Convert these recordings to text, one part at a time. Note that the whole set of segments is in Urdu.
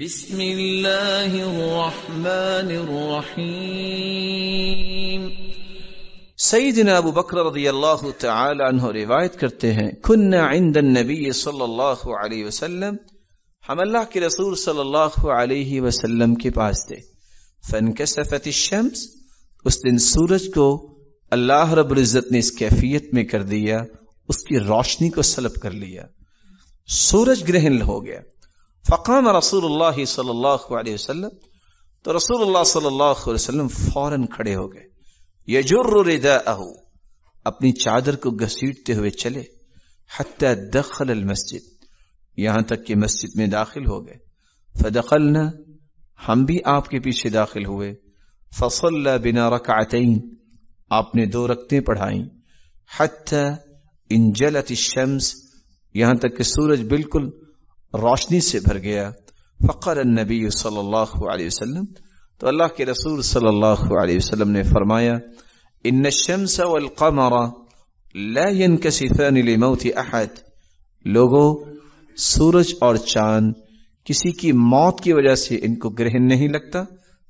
بسم اللہ الرحمن الرحیم سیدنا ابو بکر رضی اللہ تعالی عنہ روایت کرتے ہیں کننا عند النبی صلی اللہ علیہ وسلم ہم اللہ کے رسول صلی اللہ علیہ وسلم کے پاس تھے فانکسفت الشمس اس دن سورج کو اللہ رب العزت نے اس کیفیت میں کر دیا اس کی روشنی کو سلب کر لیا سورج گرہن ہو گیا فقام رسول اللہ صلی اللہ علیہ وسلم تو رسول اللہ صلی اللہ علیہ وسلم فوراً کھڑے ہو گئے یجر اپنی چادر کو گھسیٹتے ہوئے چلے حتی دخل المسجد یہاں تک کہ مسجد میں داخل ہو گئے فدخلنا ہم بھی آپ کے پیچھے داخل ہوئے فصل بنا رکعتین آپ نے دو رکھتے پڑھائیں حتی انجلت الشمس یہاں تک کہ سورج بالکل روشنی سے بھر گیا فقر النبی صلی اللہ علیہ وسلم تو اللہ کے رسول صلی اللہ علیہ وسلم نے فرمایا ان الشمس والقمر لا ينكسفان لموت احد لوگو سورج اور چاند کسی کی موت کی وجہ سے ان کو گرہن نہیں لگتا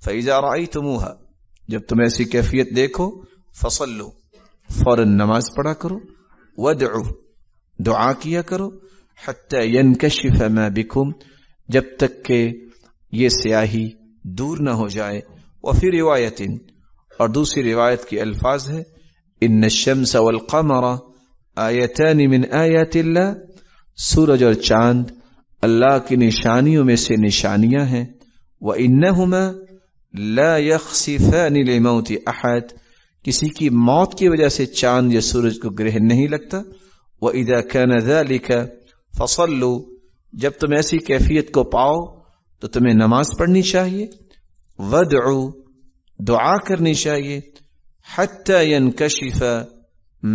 فاذا رایتموها جب تم ایسی کیفیت دیکھو فصلوا فورا نماز پڑھا کرو ودعو دعا کیا کرو حتی ینکشف ما بکم جب تک کہ یہ سیاہی دور نہ ہو جائے وفی روایت اور دوسری روایت کی الفاظ ہے ان الشمس والقمر آیتان من آیات اللہ سورج اور چاند اللہ کی نشانیوں میں سے نشانیاں ہیں وَإِنَّهُمَا لَا يَخْصِفَانِ لِمَوْتِ أَحَدٍ کسی کی موت کی وجہ سے چاند یا سورج کو گرہن نہیں لگتا وَإِذَا كَانَ ذَلِكَ فصل لو جب تم ایسی کیفیت کو پاؤ تو تمہیں نماز پڑھنی چاہیے دعا کرنی چاہیے حتی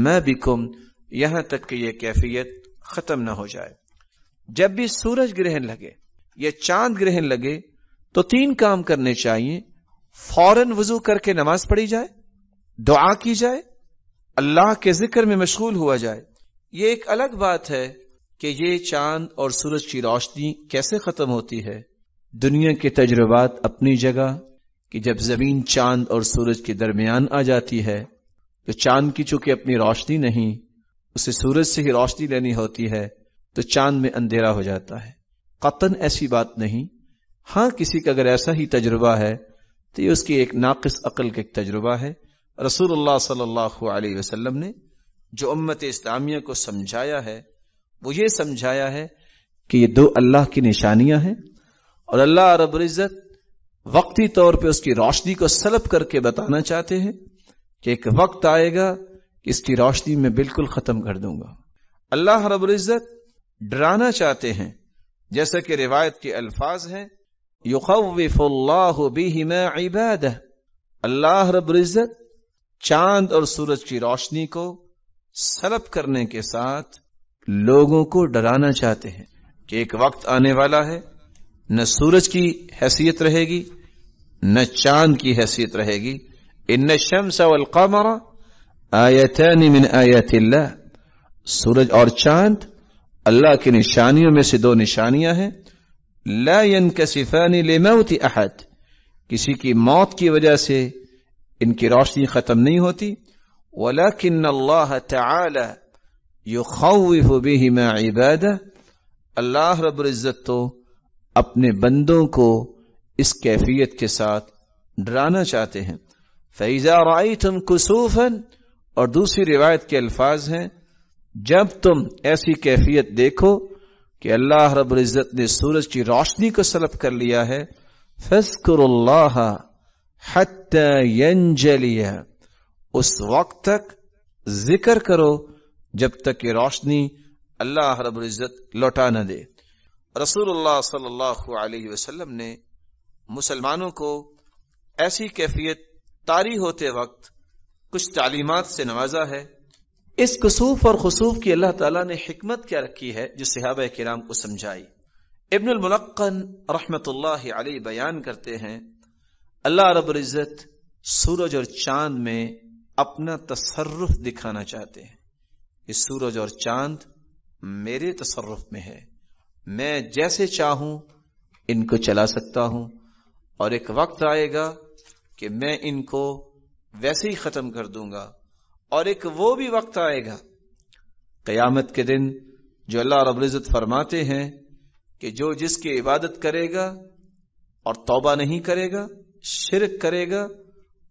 میں بھی کم یہاں تک کہ یہ کیفیت ختم نہ ہو جائے جب بھی سورج گرہن لگے یا چاند گرہن لگے تو تین کام کرنے چاہیے فوراً وضو کر کے نماز پڑھی جائے دعا کی جائے اللہ کے ذکر میں مشغول ہوا جائے یہ ایک الگ بات ہے کہ یہ چاند اور سورج کی روشنی کیسے ختم ہوتی ہے دنیا کے تجربات اپنی جگہ کہ جب زمین چاند اور سورج کے درمیان آ جاتی ہے تو چاند کی چونکہ اپنی روشنی نہیں اسے سورج سے ہی روشنی لینی ہوتی ہے تو چاند میں اندھیرا ہو جاتا ہے قطن ایسی بات نہیں ہاں کسی کا اگر ایسا ہی تجربہ ہے تو یہ اس کی ایک ناقص عقل کا ایک تجربہ ہے رسول اللہ صلی اللہ علیہ وسلم نے جو امت اسلامیہ کو سمجھایا ہے وہ یہ سمجھایا ہے کہ یہ دو اللہ کی نشانیاں ہیں اور اللہ رب العزت وقتی طور پہ اس کی روشنی کو سلب کر کے بتانا چاہتے ہیں کہ ایک وقت آئے گا اس کی روشنی میں بالکل ختم کر دوں گا اللہ رب العزت ڈرانا چاہتے ہیں جیسا کہ روایت کے الفاظ ہیں یخوف اللہ عبادہ اللہ رب العزت چاند اور سورج کی روشنی کو سلب کرنے کے ساتھ لوگوں کو ڈرانا چاہتے ہیں کہ ایک وقت آنے والا ہے نہ سورج کی حیثیت رہے گی نہ چاند کی حیثیت رہے گی ان شمس والقمر آیتان من آیات اللہ سورج اور چاند اللہ کی نشانیوں میں سے دو نشانیاں ہیں لا ينکسفان لموت احد کسی کی موت کی وجہ سے ان کی روشنی ختم نہیں ہوتی تعالی یخوف بہما عبادہ اللہ رب العزت تو اپنے بندوں کو اس کیفیت کے ساتھ ڈرانا چاہتے ہیں اور دوسری روایت کے الفاظ ہیں جب تم ایسی کیفیت دیکھو کہ اللہ رب العزت نے سورج کی روشنی کو سلب کر لیا ہے فض اللہ حت اس وقت تک ذکر کرو جب تک کہ روشنی اللہ رب العزت لوٹا نہ دے رسول اللہ صلی اللہ علیہ وسلم نے مسلمانوں کو ایسی کیفیت طاری ہوتے وقت کچھ تعلیمات سے نوازا ہے اس کسوف اور خصوف کی اللہ تعالیٰ نے حکمت کیا رکھی ہے جو صحابہ کرام کو سمجھائی ابن الملقن رحمت اللہ علیہ بیان کرتے ہیں اللہ رب العزت سورج اور چاند میں اپنا تصرف دکھانا چاہتے ہیں سورج اور چاند میرے تصرف میں ہے میں جیسے چاہوں ان کو چلا سکتا ہوں اور ایک وقت آئے گا کہ میں ان کو ویسے ہی ختم کر دوں گا اور ایک وہ بھی وقت آئے گا قیامت کے دن جو اللہ رب العزت فرماتے ہیں کہ جو جس کی عبادت کرے گا اور توبہ نہیں کرے گا شرک کرے گا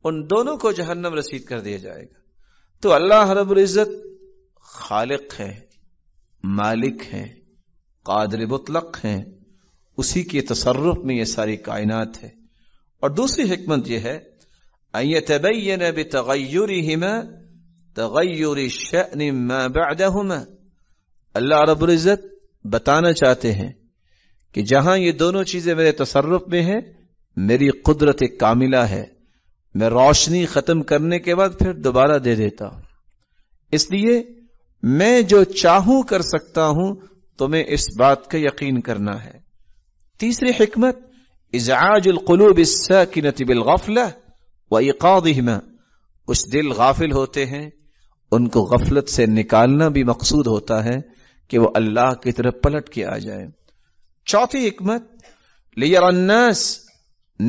ان دونوں کو جہنم رسید کر دیا جائے گا تو اللہ رب العزت خالق ہے مالک ہے قادر مطلق ہیں اسی کے تصرف میں یہ ساری کائنات ہے اور دوسری حکمت یہ ہے تبین بتغیرهما تغیر ما بعدهما اللہ رب العزت بتانا چاہتے ہیں کہ جہاں یہ دونوں چیزیں میرے تصرف میں ہیں میری قدرت کاملہ ہے میں روشنی ختم کرنے کے بعد پھر دوبارہ دے دیتا ہوں اس لیے میں جو چاہوں کر سکتا ہوں تمہیں اس بات کا یقین کرنا ہے تیسری حکمت ازعاج القلوب الساکنت و نتیب اس دل غافل ہوتے ہیں ان کو غفلت سے نکالنا بھی مقصود ہوتا ہے کہ وہ اللہ کی طرف پلٹ کے آ جائیں چوتھی حکمت لیر الناس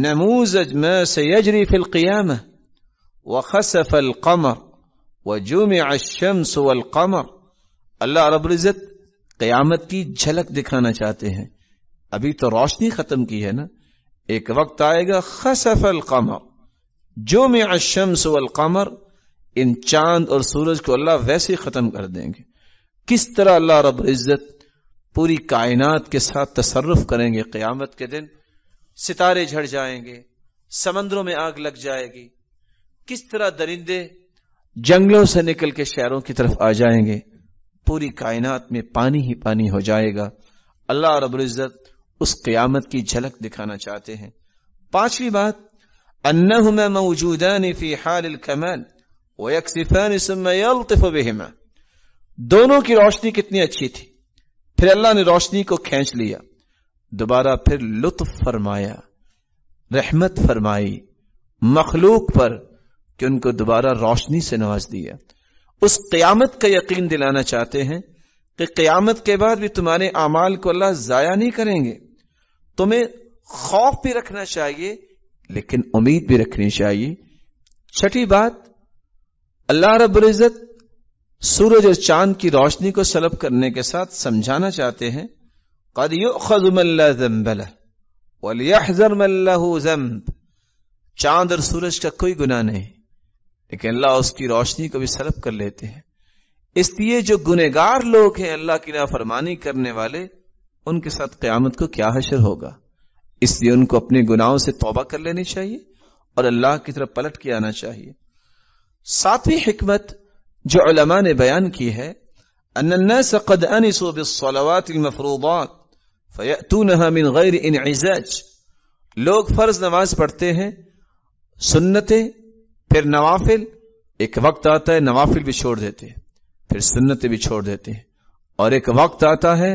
نموزج ما سیجری فی القیامہ وخسف القمر جوم اشم والقمر اللہ رب العزت قیامت کی جھلک دکھانا چاہتے ہیں ابھی تو روشنی ختم کی ہے نا ایک وقت آئے گا خسف القام جو والقمر ان چاند اور سورج کو اللہ ویسے ختم کر دیں گے کس طرح اللہ رب العزت پوری کائنات کے ساتھ تصرف کریں گے قیامت کے دن ستارے جھڑ جائیں گے سمندروں میں آگ لگ جائے گی کس طرح درندے جنگلوں سے نکل کے شہروں کی طرف آ جائیں گے پوری کائنات میں پانی ہی پانی ہو جائے گا اللہ رب العزت اس قیامت کی جھلک دکھانا چاہتے ہیں پانچویں بات انہما موجودان فی حال الکمال ویکسفان یلطف دونوں کی روشنی کتنی اچھی تھی پھر اللہ نے روشنی کو کھینچ لیا دوبارہ پھر لطف فرمایا رحمت فرمائی مخلوق پر کہ ان کو دوبارہ روشنی سے نواز دیا اس قیامت کا یقین دلانا چاہتے ہیں کہ قیامت کے بعد بھی تمہارے اعمال کو اللہ ضائع نہیں کریں گے تمہیں خوف بھی رکھنا چاہیے لیکن امید بھی رکھنی چاہیے چھٹی بات اللہ رب العزت سورج اور چاند کی روشنی کو سلب کرنے کے ساتھ سمجھانا چاہتے ہیں قد يؤخذ من ذنب چاند اور سورج کا کوئی گناہ نہیں لیکن اللہ اس کی روشنی کو بھی سلب کر لیتے ہیں اس لیے جو گنہگار گار لوگ ہیں اللہ کی نافرمانی کرنے والے ان کے ساتھ قیامت کو کیا حشر ہوگا اس لیے ان کو اپنے گناہوں سے توبہ کر لینی چاہیے اور اللہ کی طرف پلٹ کے آنا چاہیے ساتویں حکمت جو علماء نے بیان کی ہے ان الناس قد انسوا بالصلوات المفروضات من انعزاج لوگ فرض نماز پڑھتے ہیں سنتیں پھر نوافل ایک وقت آتا ہے نوافل بھی چھوڑ دیتے ہیں پھر سنتیں بھی چھوڑ دیتے ہیں اور ایک وقت آتا ہے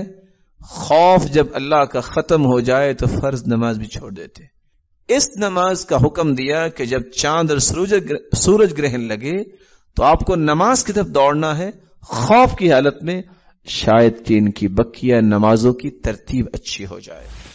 خوف جب اللہ کا ختم ہو جائے تو فرض نماز بھی چھوڑ دیتے اس نماز کا حکم دیا کہ جب چاند اور سورج گرہن لگے تو آپ کو نماز کی طرف دوڑنا ہے خوف کی حالت میں شاید کہ ان کی بکیا نمازوں کی ترتیب اچھی ہو جائے